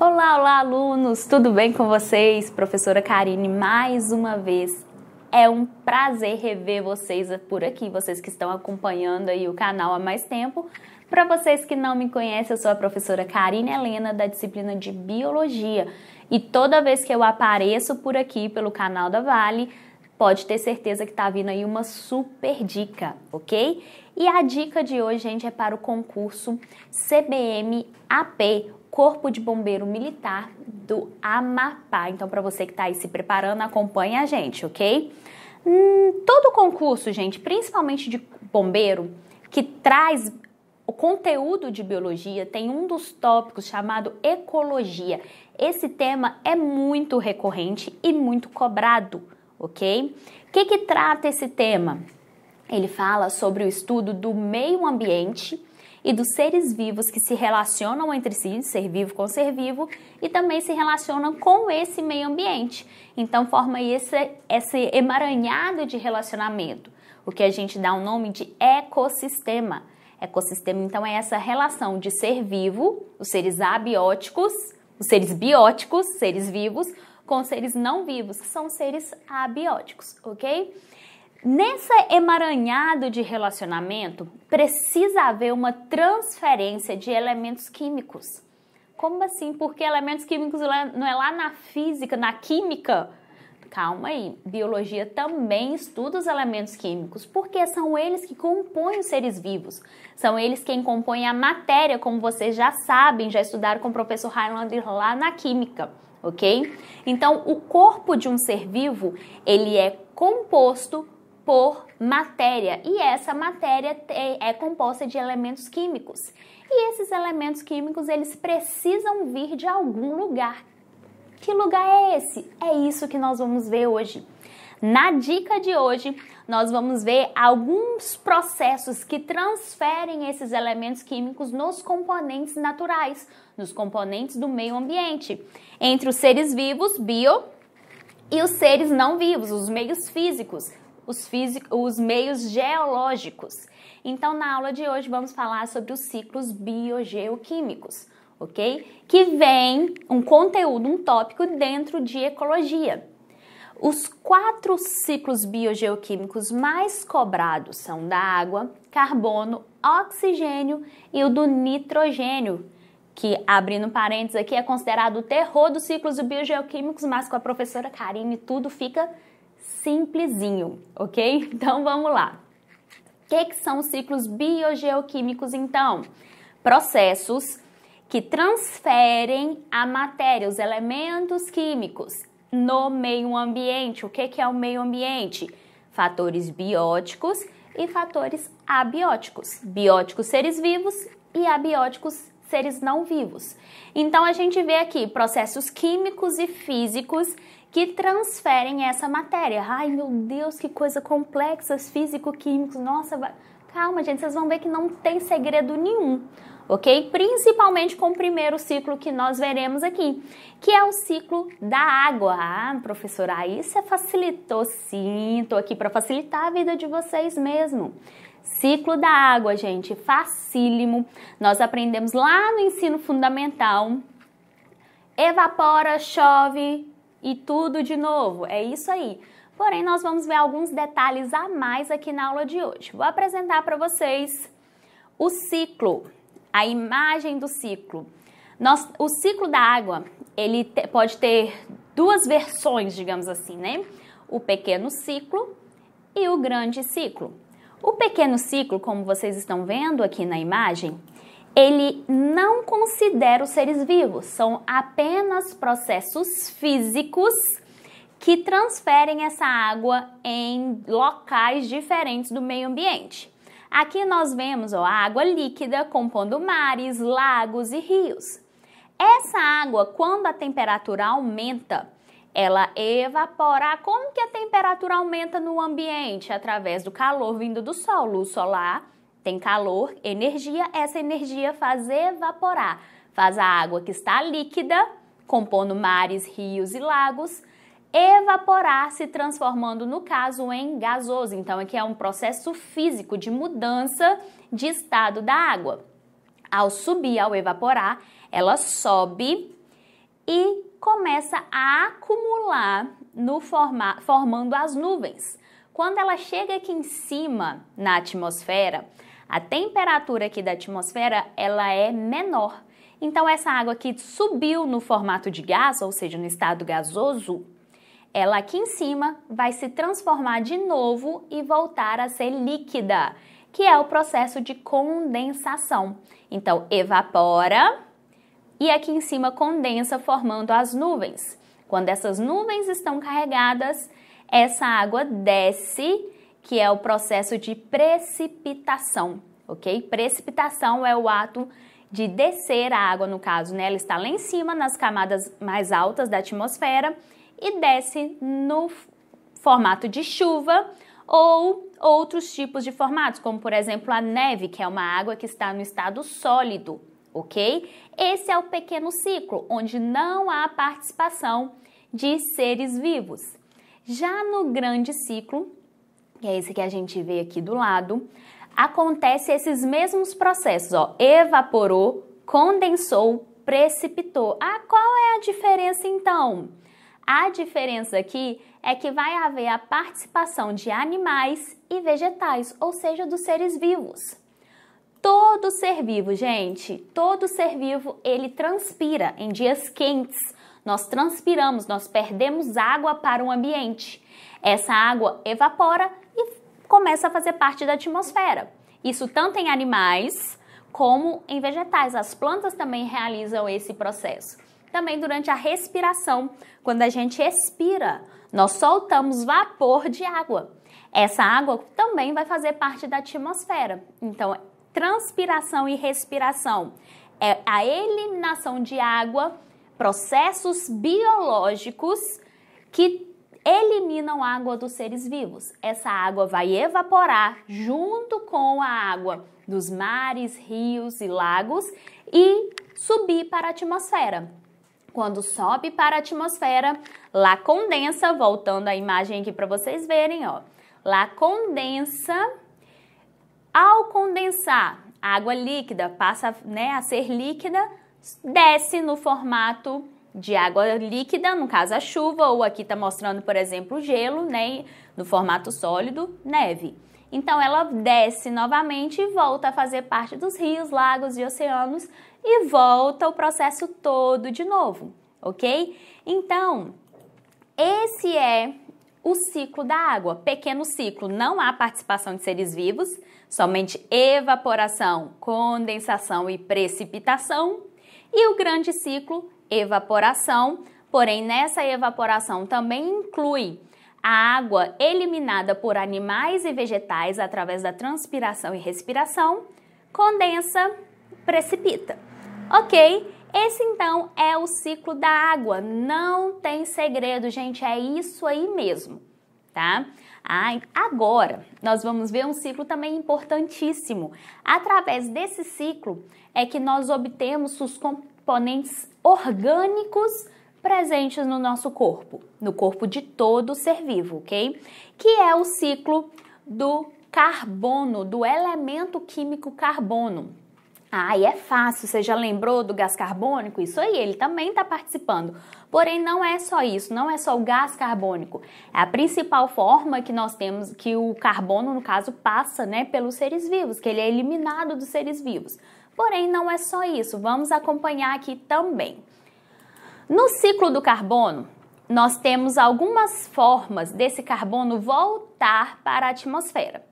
Olá, olá, alunos! Tudo bem com vocês? Professora Karine, mais uma vez. É um prazer rever vocês por aqui, vocês que estão acompanhando aí o canal há mais tempo. Para vocês que não me conhecem, eu sou a professora Karine Helena da disciplina de Biologia. E toda vez que eu apareço por aqui pelo canal da Vale, pode ter certeza que está vindo aí uma super dica, ok? E a dica de hoje, gente, é para o concurso CBM AP, Corpo de Bombeiro Militar do Amapá. Então, para você que está aí se preparando, acompanha a gente, ok? Hum, todo concurso, gente, principalmente de bombeiro, que traz o conteúdo de biologia tem um dos tópicos chamado ecologia. Esse tema é muito recorrente e muito cobrado, ok? O que, que trata esse tema? Ele fala sobre o estudo do meio ambiente e dos seres vivos que se relacionam entre si, ser vivo com ser vivo, e também se relacionam com esse meio ambiente. Então forma esse, esse emaranhado de relacionamento, o que a gente dá o um nome de ecossistema. Ecossistema, então, é essa relação de ser vivo, os seres abióticos, os seres bióticos, seres vivos, com seres não vivos, que são seres abióticos, ok? Nessa emaranhado de relacionamento, precisa haver uma transferência de elementos químicos. Como assim? Porque elementos químicos não é lá na física, na química? Calma aí, biologia também estuda os elementos químicos, porque são eles que compõem os seres vivos, são eles quem compõem a matéria, como vocês já sabem, já estudaram com o professor Highlander lá na química, ok? Então, o corpo de um ser vivo, ele é composto por matéria e essa matéria é composta de elementos químicos. E esses elementos químicos eles precisam vir de algum lugar. Que lugar é esse? É isso que nós vamos ver hoje. Na dica de hoje, nós vamos ver alguns processos que transferem esses elementos químicos nos componentes naturais, nos componentes do meio ambiente, entre os seres vivos, bio, e os seres não vivos, os meios físicos, os, físico, os meios geológicos. Então, na aula de hoje, vamos falar sobre os ciclos biogeoquímicos, ok? Que vem um conteúdo, um tópico dentro de ecologia. Os quatro ciclos biogeoquímicos mais cobrados são da água, carbono, oxigênio e o do nitrogênio, que, abrindo parênteses aqui, é considerado o terror dos ciclos biogeoquímicos, mas com a professora Karine tudo fica simplesinho, ok? Então vamos lá. O que, que são os ciclos biogeoquímicos então? Processos que transferem a matéria, os elementos químicos no meio ambiente. O que, que é o meio ambiente? Fatores bióticos e fatores abióticos. Bióticos seres vivos e abióticos seres não vivos. Então a gente vê aqui processos químicos e físicos que transferem essa matéria. Ai, meu Deus, que coisa complexa, físico-químicos, nossa, vai... calma, gente, vocês vão ver que não tem segredo nenhum ok? Principalmente com o primeiro ciclo que nós veremos aqui, que é o ciclo da água. Ah, professora, aí você facilitou sim, estou aqui para facilitar a vida de vocês mesmo. Ciclo da água, gente, facílimo. Nós aprendemos lá no ensino fundamental. Evapora, chove, e tudo de novo. É isso aí. Porém, nós vamos ver alguns detalhes a mais aqui na aula de hoje. Vou apresentar para vocês o ciclo, a imagem do ciclo. Nós, o ciclo da água, ele te, pode ter duas versões, digamos assim, né? O pequeno ciclo e o grande ciclo. O pequeno ciclo, como vocês estão vendo aqui na imagem, ele não considera os seres vivos, são apenas processos físicos que transferem essa água em locais diferentes do meio ambiente. Aqui nós vemos ó, a água líquida compondo mares, lagos e rios. Essa água, quando a temperatura aumenta, ela evapora. Como que a temperatura aumenta no ambiente? Através do calor vindo do sol, luz solar tem calor, energia, essa energia faz evaporar, faz a água que está líquida, compondo mares, rios e lagos, evaporar, se transformando, no caso, em gasoso. Então, aqui é um processo físico de mudança de estado da água. Ao subir, ao evaporar, ela sobe e começa a acumular no forma, formando as nuvens. Quando ela chega aqui em cima na atmosfera, a temperatura aqui da atmosfera ela é menor. Então essa água que subiu no formato de gás, ou seja, no estado gasoso, ela aqui em cima vai se transformar de novo e voltar a ser líquida, que é o processo de condensação. Então evapora e aqui em cima condensa formando as nuvens. Quando essas nuvens estão carregadas, essa água desce que é o processo de precipitação, ok? Precipitação é o ato de descer a água, no caso, né? Ela está lá em cima, nas camadas mais altas da atmosfera, e desce no formato de chuva ou outros tipos de formatos, como por exemplo a neve, que é uma água que está no estado sólido, ok? Esse é o pequeno ciclo, onde não há participação de seres vivos. Já no grande ciclo, que é esse que a gente vê aqui do lado, acontece esses mesmos processos, ó, evaporou, condensou, precipitou. Ah, qual é a diferença então? A diferença aqui é que vai haver a participação de animais e vegetais, ou seja, dos seres vivos. Todo ser vivo, gente, todo ser vivo, ele transpira em dias quentes. Nós transpiramos, nós perdemos água para o ambiente. Essa água evapora começa a fazer parte da atmosfera. Isso tanto em animais como em vegetais. As plantas também realizam esse processo. Também durante a respiração, quando a gente expira, nós soltamos vapor de água. Essa água também vai fazer parte da atmosfera. Então, transpiração e respiração é a eliminação de água, processos biológicos que eliminam a água dos seres vivos. Essa água vai evaporar junto com a água dos mares, rios e lagos e subir para a atmosfera. Quando sobe para a atmosfera, lá condensa, voltando a imagem aqui para vocês verem, ó. Lá condensa. Ao condensar, a água líquida passa né, a ser líquida, desce no formato de água líquida, no caso a chuva, ou aqui está mostrando, por exemplo, gelo, né, no formato sólido, neve. Então ela desce novamente e volta a fazer parte dos rios, lagos e oceanos e volta o processo todo de novo, ok? Então, esse é o ciclo da água, pequeno ciclo. Não há participação de seres vivos, somente evaporação, condensação e precipitação e o grande ciclo, evaporação, porém nessa evaporação também inclui a água eliminada por animais e vegetais através da transpiração e respiração, condensa, precipita. Ok? Esse então é o ciclo da água, não tem segredo, gente, é isso aí mesmo, tá? Ah, agora, nós vamos ver um ciclo também importantíssimo. Através desse ciclo é que nós obtemos os, componentes orgânicos presentes no nosso corpo, no corpo de todo ser vivo, ok? Que é o ciclo do carbono, do elemento químico carbono. Ah, e é fácil, você já lembrou do gás carbônico? Isso aí, ele também está participando. Porém, não é só isso, não é só o gás carbônico. É a principal forma que nós temos, que o carbono, no caso, passa né, pelos seres vivos, que ele é eliminado dos seres vivos. Porém, não é só isso, vamos acompanhar aqui também. No ciclo do carbono, nós temos algumas formas desse carbono voltar para a atmosfera.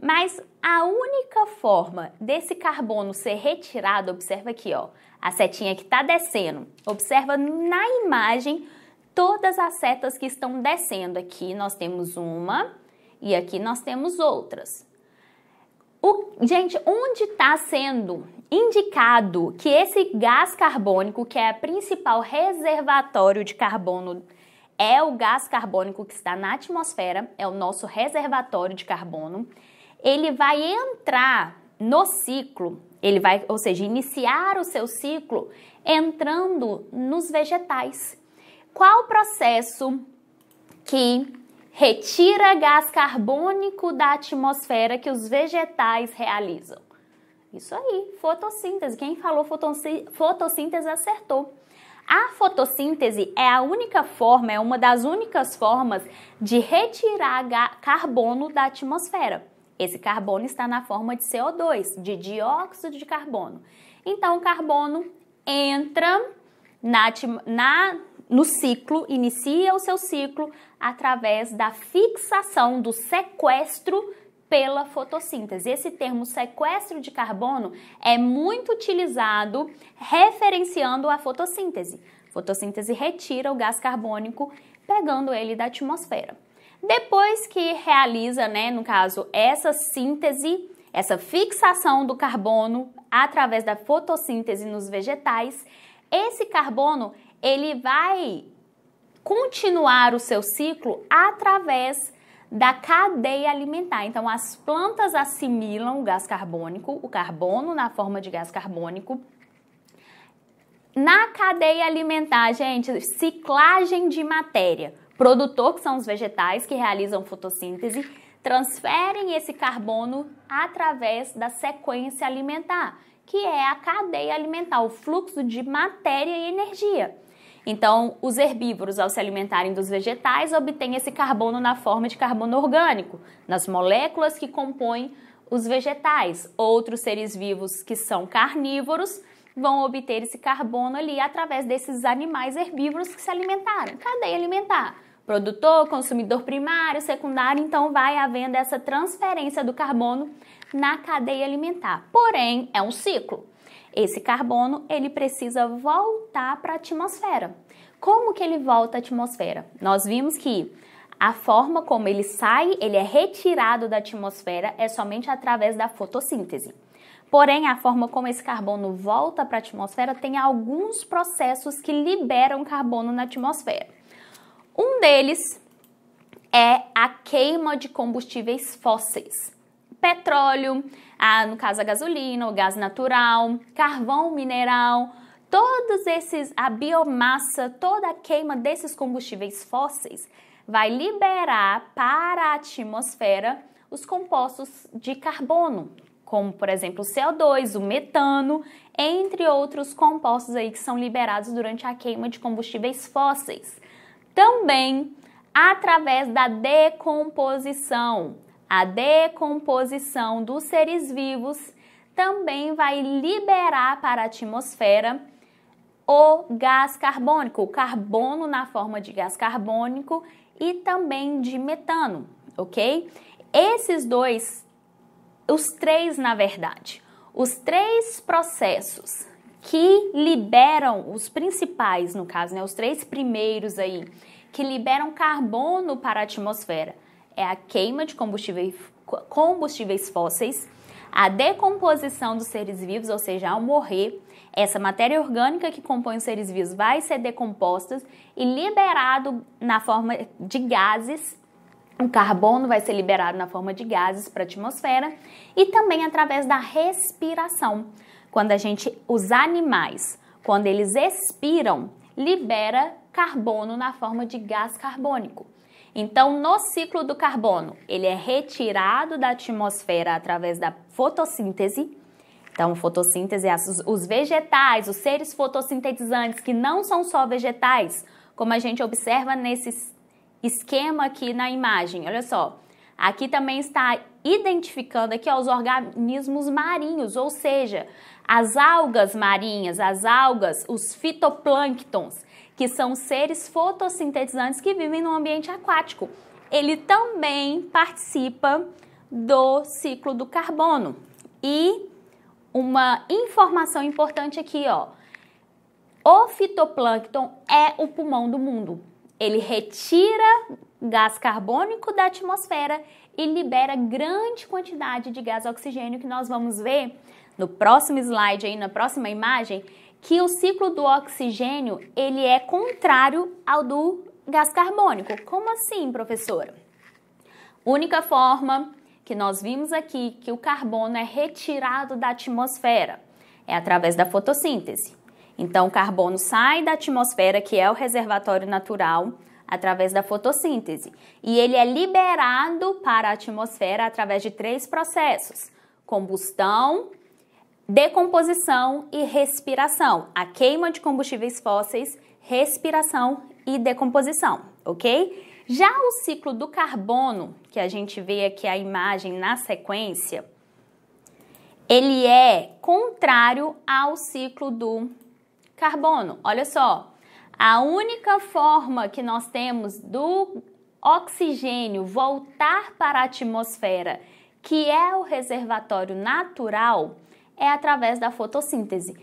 Mas a única forma desse carbono ser retirado, observa aqui, ó, a setinha que está descendo. Observa na imagem todas as setas que estão descendo. Aqui nós temos uma e aqui nós temos outras. O, gente, onde está sendo indicado que esse gás carbônico, que é o principal reservatório de carbono, é o gás carbônico que está na atmosfera, é o nosso reservatório de carbono, ele vai entrar no ciclo, ele vai, ou seja, iniciar o seu ciclo entrando nos vegetais. Qual o processo que retira gás carbônico da atmosfera que os vegetais realizam. Isso aí, fotossíntese. Quem falou fotossíntese acertou. A fotossíntese é a única forma, é uma das únicas formas de retirar carbono da atmosfera. Esse carbono está na forma de CO2, de dióxido de carbono. Então, o carbono entra na, na no ciclo, inicia o seu ciclo através da fixação do sequestro pela fotossíntese. Esse termo sequestro de carbono é muito utilizado referenciando a fotossíntese. Fotossíntese retira o gás carbônico, pegando ele da atmosfera. Depois que realiza, né, no caso, essa síntese, essa fixação do carbono através da fotossíntese nos vegetais, esse carbono ele vai continuar o seu ciclo através da cadeia alimentar. Então, as plantas assimilam o gás carbônico, o carbono na forma de gás carbônico. Na cadeia alimentar, gente, ciclagem de matéria. Produtor, que são os vegetais que realizam fotossíntese, transferem esse carbono através da sequência alimentar, que é a cadeia alimentar, o fluxo de matéria e energia. Então, os herbívoros, ao se alimentarem dos vegetais, obtêm esse carbono na forma de carbono orgânico, nas moléculas que compõem os vegetais. Outros seres vivos que são carnívoros vão obter esse carbono ali através desses animais herbívoros que se alimentaram. Cadeia alimentar. Produtor, consumidor primário, secundário, então vai havendo essa transferência do carbono na cadeia alimentar. Porém, é um ciclo. Esse carbono, ele precisa voltar para a atmosfera. Como que ele volta à atmosfera? Nós vimos que a forma como ele sai, ele é retirado da atmosfera é somente através da fotossíntese. Porém, a forma como esse carbono volta para a atmosfera tem alguns processos que liberam carbono na atmosfera. Um deles é a queima de combustíveis fósseis, petróleo, a, ah, no caso a gasolina, o gás natural, carvão mineral, todos esses, a biomassa, toda a queima desses combustíveis fósseis vai liberar para a atmosfera os compostos de carbono, como por exemplo o CO2, o metano, entre outros compostos aí que são liberados durante a queima de combustíveis fósseis. Também através da decomposição. A decomposição dos seres vivos também vai liberar para a atmosfera o gás carbônico, o carbono na forma de gás carbônico e também de metano, ok? Esses dois, os três na verdade, os três processos que liberam os principais, no caso, né, os três primeiros aí, que liberam carbono para a atmosfera é a queima de combustíveis, combustíveis fósseis, a decomposição dos seres vivos, ou seja, ao morrer, essa matéria orgânica que compõe os seres vivos vai ser decomposta e liberado na forma de gases. O carbono vai ser liberado na forma de gases para a atmosfera e também através da respiração. Quando a gente, os animais, quando eles expiram, libera carbono na forma de gás carbônico. Então, no ciclo do carbono, ele é retirado da atmosfera através da fotossíntese. Então, fotossíntese é os vegetais, os seres fotossintetizantes que não são só vegetais, como a gente observa nesse esquema aqui na imagem. Olha só, aqui também está identificando aqui ó, os organismos marinhos, ou seja, as algas marinhas, as algas, os fitoplânctons, que são seres fotossintetizantes que vivem no ambiente aquático. Ele também participa do ciclo do carbono. E uma informação importante aqui, ó. O fitoplâncton é o pulmão do mundo. Ele retira gás carbônico da atmosfera e libera grande quantidade de gás oxigênio que nós vamos ver no próximo slide aí, na próxima imagem, que o ciclo do oxigênio ele é contrário ao do gás carbônico. Como assim, professora? Única forma que nós vimos aqui que o carbono é retirado da atmosfera é através da fotossíntese. Então, o carbono sai da atmosfera, que é o reservatório natural, através da fotossíntese, e ele é liberado para a atmosfera através de três processos: combustão, decomposição e respiração. A queima de combustíveis fósseis, respiração e decomposição, ok? Já o ciclo do carbono, que a gente vê aqui a imagem na sequência, ele é contrário ao ciclo do carbono. Olha só, a única forma que nós temos do oxigênio voltar para a atmosfera, que é o reservatório natural, é através da fotossíntese.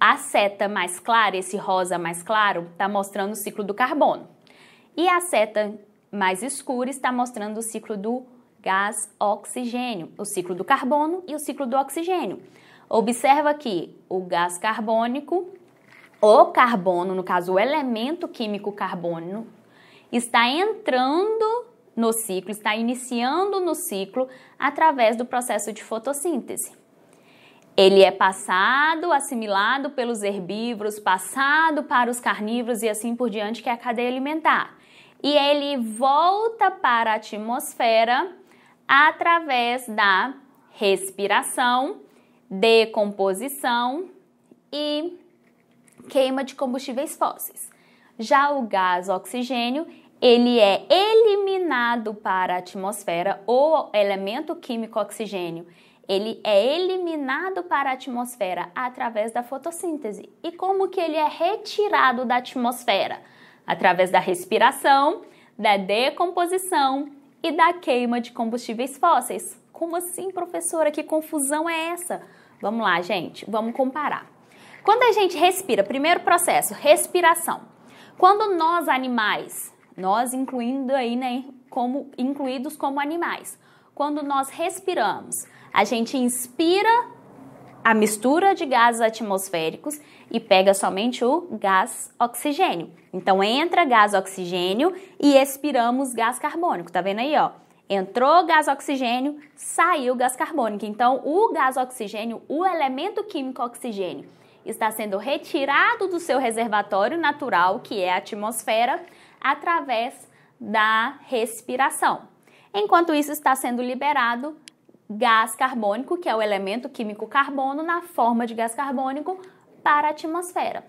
A seta mais clara, esse rosa mais claro, está mostrando o ciclo do carbono. E a seta mais escura está mostrando o ciclo do gás oxigênio, o ciclo do carbono e o ciclo do oxigênio. Observa que o gás carbônico, o carbono, no caso o elemento químico carbono, está entrando no ciclo, está iniciando no ciclo através do processo de fotossíntese. Ele é passado, assimilado pelos herbívoros, passado para os carnívoros e assim por diante, que é a cadeia alimentar. E ele volta para a atmosfera através da respiração, decomposição e queima de combustíveis fósseis. Já o gás oxigênio, ele é eliminado para a atmosfera ou elemento químico oxigênio ele é eliminado para a atmosfera através da fotossíntese. E como que ele é retirado da atmosfera? Através da respiração, da decomposição e da queima de combustíveis fósseis. Como assim, professora? Que confusão é essa? Vamos lá, gente, vamos comparar. Quando a gente respira, primeiro processo, respiração. Quando nós animais, nós incluindo aí, né, como incluídos como animais, quando nós respiramos, a gente inspira a mistura de gases atmosféricos e pega somente o gás oxigênio. Então entra gás oxigênio e expiramos gás carbônico, tá vendo aí, ó? Entrou gás oxigênio, saiu gás carbônico. Então o gás oxigênio, o elemento químico oxigênio, está sendo retirado do seu reservatório natural, que é a atmosfera, através da respiração. Enquanto isso está sendo liberado gás carbônico, que é o elemento químico carbono, na forma de gás carbônico para a atmosfera.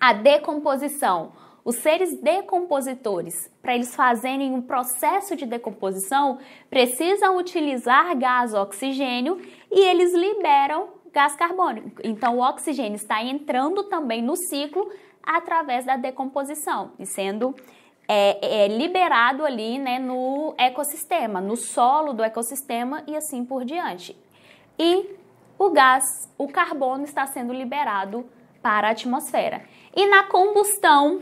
A decomposição. Os seres decompositores, para eles fazerem um processo de decomposição, precisam utilizar gás oxigênio e eles liberam gás carbônico. Então, o oxigênio está entrando também no ciclo através da decomposição e sendo é, é liberado ali né, no ecossistema, no solo do ecossistema e assim por diante. E o gás, o carbono está sendo liberado para a atmosfera. E na combustão,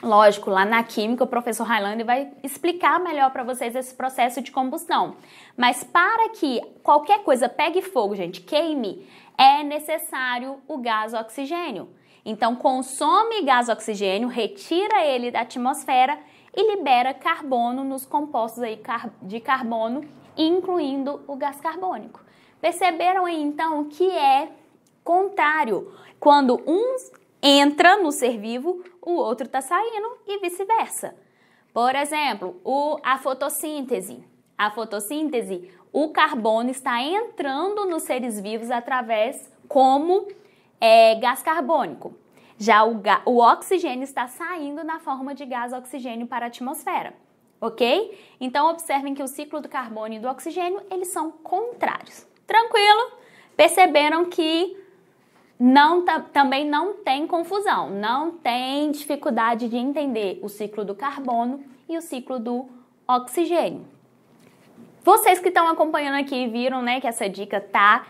lógico, lá na química o professor Highlander vai explicar melhor para vocês esse processo de combustão. Mas para que qualquer coisa pegue fogo, gente, queime, é necessário o gás oxigênio. Então, consome gás oxigênio, retira ele da atmosfera e libera carbono nos compostos aí de carbono, incluindo o gás carbônico. Perceberam aí então que é contrário. Quando um entra no ser vivo, o outro está saindo e vice-versa. Por exemplo, o, a fotossíntese. A fotossíntese, o carbono está entrando nos seres vivos através como é gás carbônico. Já o, o oxigênio está saindo na forma de gás oxigênio para a atmosfera, ok? Então observem que o ciclo do carbono e do oxigênio eles são contrários. Tranquilo? Perceberam que não, também não tem confusão, não tem dificuldade de entender o ciclo do carbono e o ciclo do oxigênio. Vocês que estão acompanhando aqui viram, né, que essa dica tá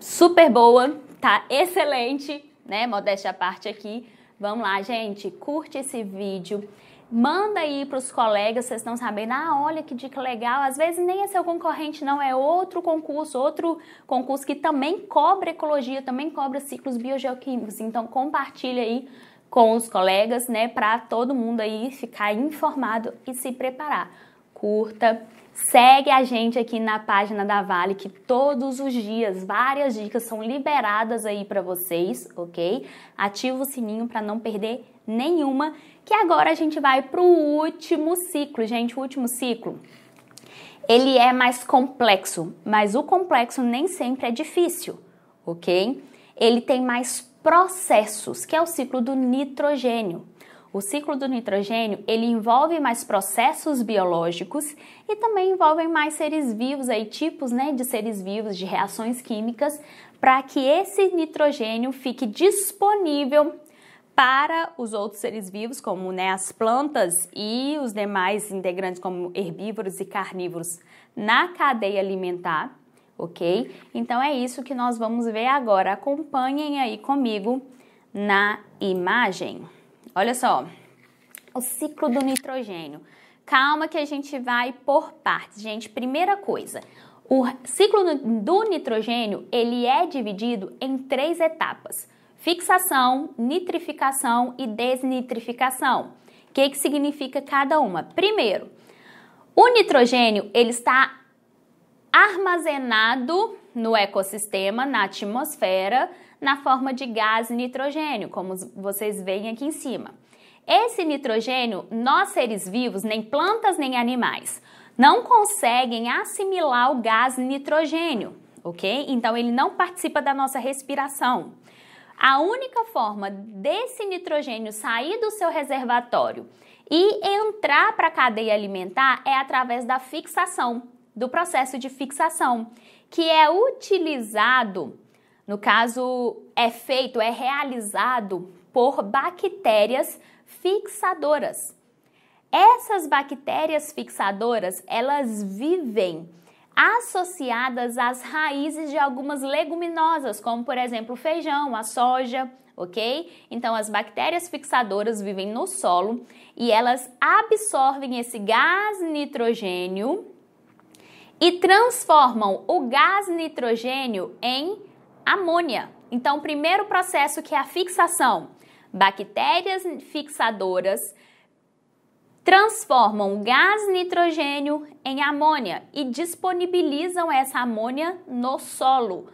super boa, tá excelente, né? Modéstia à parte aqui. Vamos lá, gente, curte esse vídeo. Manda aí para os colegas, vocês estão sabendo, ah, olha que dica legal. Às vezes nem é seu concorrente, não, é outro concurso, outro concurso que também cobra ecologia, também cobra ciclos biogeoquímicos. Então compartilha aí com os colegas, né, para todo mundo aí ficar informado e se preparar. Curta, Segue a gente aqui na página da Vale que todos os dias várias dicas são liberadas aí para vocês, ok? Ativa o sininho para não perder nenhuma. Que agora a gente vai para o último ciclo, gente. O último ciclo ele é mais complexo, mas o complexo nem sempre é difícil, ok? Ele tem mais processos, que é o ciclo do nitrogênio. O ciclo do nitrogênio, ele envolve mais processos biológicos e também envolve mais seres vivos aí, tipos, né, de seres vivos, de reações químicas, para que esse nitrogênio fique disponível para os outros seres vivos, como né, as plantas e os demais integrantes, como herbívoros e carnívoros, na cadeia alimentar, ok? Então é isso que nós vamos ver agora. Acompanhem aí comigo na imagem. Olha só, o ciclo do nitrogênio. Calma que a gente vai por partes, gente. Primeira coisa, o ciclo do nitrogênio, ele é dividido em três etapas: fixação, nitrificação e desnitrificação. O que, que significa cada uma? Primeiro, o nitrogênio, ele está armazenado no ecossistema, na atmosfera, na forma de gás nitrogênio, como vocês veem aqui em cima. Esse nitrogênio, nós seres vivos, nem plantas nem animais, não conseguem assimilar o gás nitrogênio, ok? Então ele não participa da nossa respiração. A única forma desse nitrogênio sair do seu reservatório e entrar para a cadeia alimentar é através da fixação, do processo de fixação, que é utilizado no caso, é feito, é realizado por bactérias fixadoras. Essas bactérias fixadoras, elas vivem associadas às raízes de algumas leguminosas, como por exemplo o feijão, a soja, ok? Então as bactérias fixadoras vivem no solo e elas absorvem esse gás nitrogênio e transformam o gás nitrogênio em amônia. Então, o primeiro processo que é a fixação. Bactérias fixadoras transformam o gás nitrogênio em amônia e disponibilizam essa amônia no solo.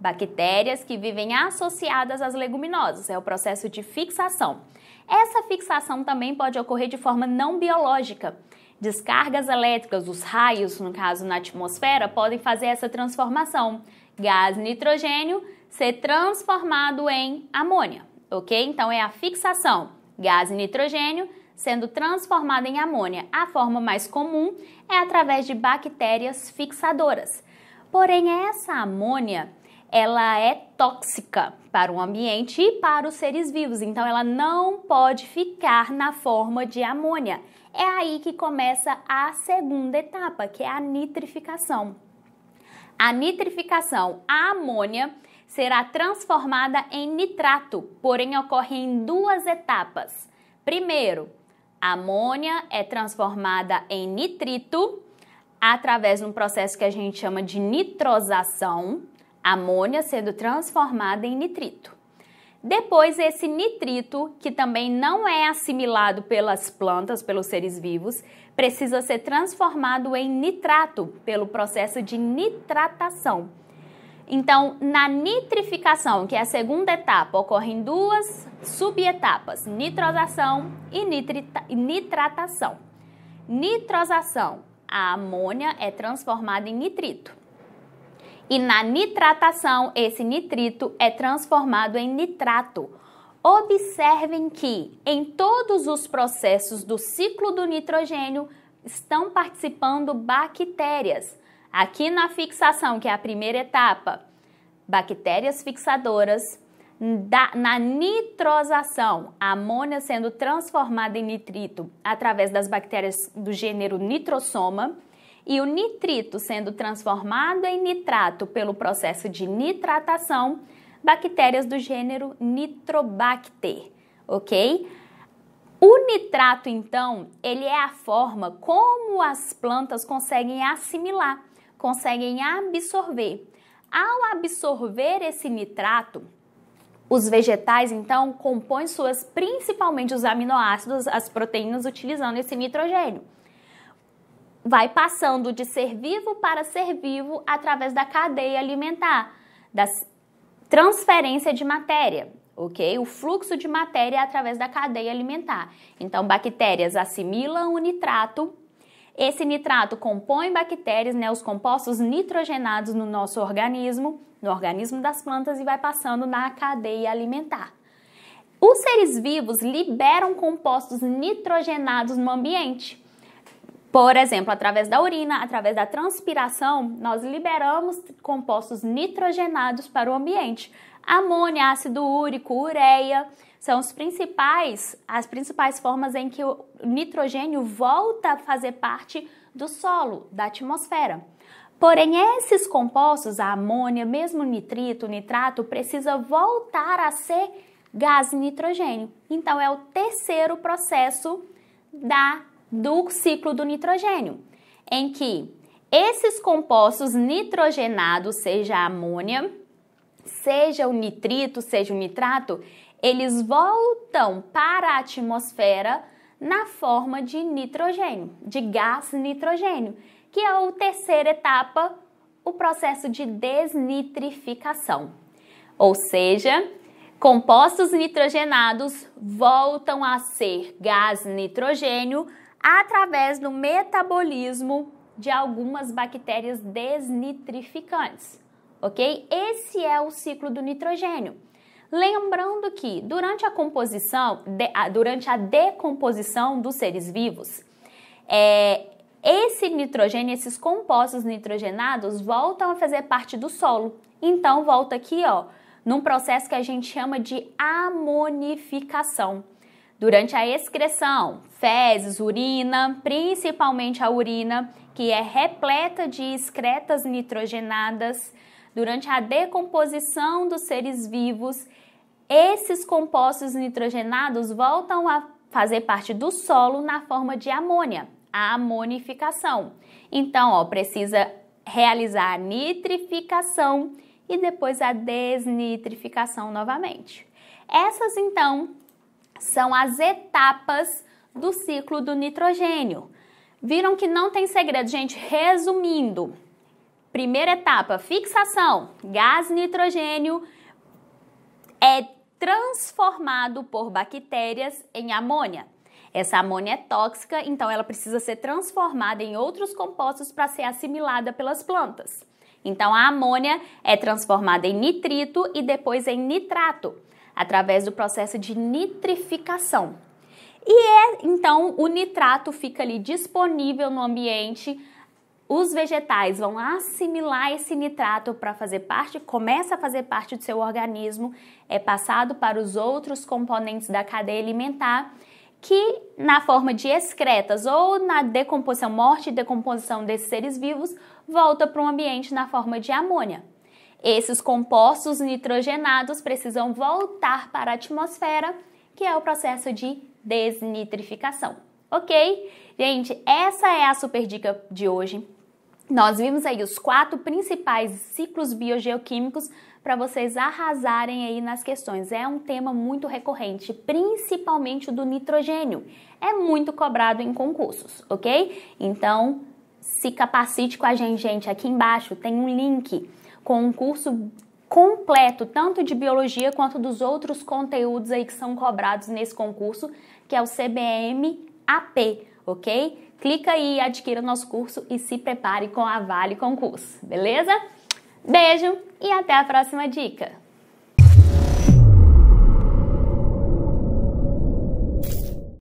Bactérias que vivem associadas às leguminosas, é o processo de fixação. Essa fixação também pode ocorrer de forma não biológica. Descargas elétricas, os raios, no caso na atmosfera, podem fazer essa transformação gás nitrogênio ser transformado em amônia, ok? Então é a fixação gás nitrogênio sendo transformado em amônia. A forma mais comum é através de bactérias fixadoras. Porém, essa amônia ela é tóxica para o ambiente e para os seres vivos, então ela não pode ficar na forma de amônia. É aí que começa a segunda etapa, que é a nitrificação. A nitrificação, a amônia, será transformada em nitrato, porém ocorre em duas etapas. Primeiro, a amônia é transformada em nitrito através de um processo que a gente chama de nitrosação, amônia sendo transformada em nitrito. Depois, esse nitrito, que também não é assimilado pelas plantas, pelos seres vivos, precisa ser transformado em nitrato pelo processo de nitratação. Então, na nitrificação, que é a segunda etapa, ocorrem duas subetapas: nitrosação e nitratação. Nitrosação, a amônia é transformada em nitrito. E na nitratação, esse nitrito é transformado em nitrato, Observem que em todos os processos do ciclo do nitrogênio estão participando bactérias. Aqui na fixação, que é a primeira etapa, bactérias fixadoras, da, na nitrosação, a amônia sendo transformada em nitrito através das bactérias do gênero nitrosoma e o nitrito sendo transformado em nitrato pelo processo de nitratação bactérias do gênero Nitrobacter, ok? O nitrato, então, ele é a forma como as plantas conseguem assimilar, conseguem absorver. Ao absorver esse nitrato, os vegetais, então, compõem suas, principalmente os aminoácidos, as proteínas, utilizando esse nitrogênio. Vai passando de ser vivo para ser vivo através da cadeia alimentar, das, Transferência de matéria, ok? O fluxo de matéria é através da cadeia alimentar. Então, bactérias assimilam o nitrato. Esse nitrato compõe bactérias, né, os compostos nitrogenados no nosso organismo, no organismo das plantas e vai passando na cadeia alimentar. Os seres vivos liberam compostos nitrogenados no ambiente. Por exemplo, através da urina, através da transpiração, nós liberamos compostos nitrogenados para o ambiente. Amônia, ácido úrico, ureia são os principais, as principais formas em que o nitrogênio volta a fazer parte do solo, da atmosfera. Porém, esses compostos, a amônia, mesmo nitrito, nitrato, precisa voltar a ser gás nitrogênio. Então, é o terceiro processo da do ciclo do nitrogênio, em que esses compostos nitrogenados, seja a amônia, seja o nitrito, seja o nitrato, eles voltam para a atmosfera na forma de nitrogênio, de gás nitrogênio, que é a terceira etapa, o processo de desnitrificação. Ou seja, compostos nitrogenados voltam a ser gás nitrogênio através do metabolismo de algumas bactérias desnitrificantes, ok? Esse é o ciclo do nitrogênio. Lembrando que durante a composição, de, a, durante a decomposição dos seres vivos, é, esse nitrogênio, esses compostos nitrogenados voltam a fazer parte do solo. Então volta aqui, ó, num processo que a gente chama de amonificação. Durante a excreção, fezes, urina, principalmente a urina, que é repleta de excretas nitrogenadas. Durante a decomposição dos seres vivos, esses compostos nitrogenados voltam a fazer parte do solo na forma de amônia, a amonificação. Então, ó, precisa realizar a nitrificação e depois a desnitrificação novamente. Essas então são as etapas do ciclo do nitrogênio. Viram que não tem segredo, gente. Resumindo, primeira etapa, fixação. Gás nitrogênio é transformado por bactérias em amônia. Essa amônia é tóxica, então ela precisa ser transformada em outros compostos para ser assimilada pelas plantas. Então a amônia é transformada em nitrito e depois em nitrato, através do processo de nitrificação. E é, então o nitrato fica ali disponível no ambiente. Os vegetais vão assimilar esse nitrato para fazer parte, começa a fazer parte do seu organismo, é passado para os outros componentes da cadeia alimentar que na forma de excretas ou na decomposição, morte e decomposição desses seres vivos, volta para o ambiente na forma de amônia. Esses compostos nitrogenados precisam voltar para a atmosfera que é o processo de desnitrificação. Ok? Gente, essa é a super dica de hoje. Nós vimos aí os quatro principais ciclos biogeoquímicos para vocês arrasarem aí nas questões. É um tema muito recorrente, principalmente do nitrogênio. É muito cobrado em concursos, ok? Então, se capacite com a gente, gente. Aqui embaixo tem um link com um curso completo, tanto de biologia quanto dos outros conteúdos aí que são cobrados nesse concurso, que é o CBM AP, ok? Clica aí, adquira o nosso curso e se prepare com a Vale Concurso, beleza? Beijo e até a próxima dica!